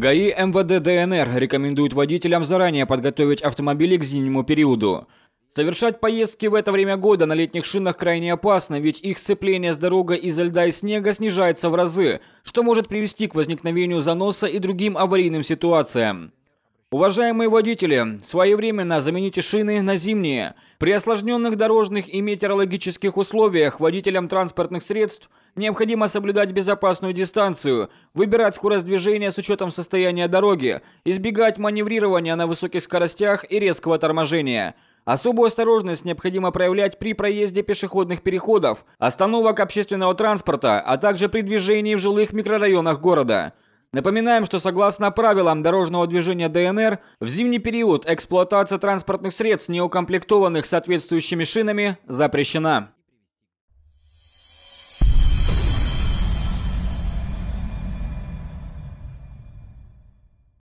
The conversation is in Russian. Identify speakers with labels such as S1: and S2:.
S1: ГАИ МВД ДНР рекомендуют водителям заранее подготовить автомобили к зимнему периоду. Совершать поездки в это время года на летних шинах крайне опасно, ведь их сцепление с дорогой из за льда и снега снижается в разы, что может привести к возникновению заноса и другим аварийным ситуациям. Уважаемые водители, своевременно замените шины на зимние. При осложненных дорожных и метеорологических условиях водителям транспортных средств необходимо соблюдать безопасную дистанцию, выбирать скорость движения с учетом состояния дороги, избегать маневрирования на высоких скоростях и резкого торможения. Особую осторожность необходимо проявлять при проезде пешеходных переходов, остановок общественного транспорта, а также при движении в жилых микрорайонах города. Напоминаем, что согласно правилам дорожного движения ДНР, в зимний период эксплуатация транспортных средств, не укомплектованных соответствующими шинами, запрещена.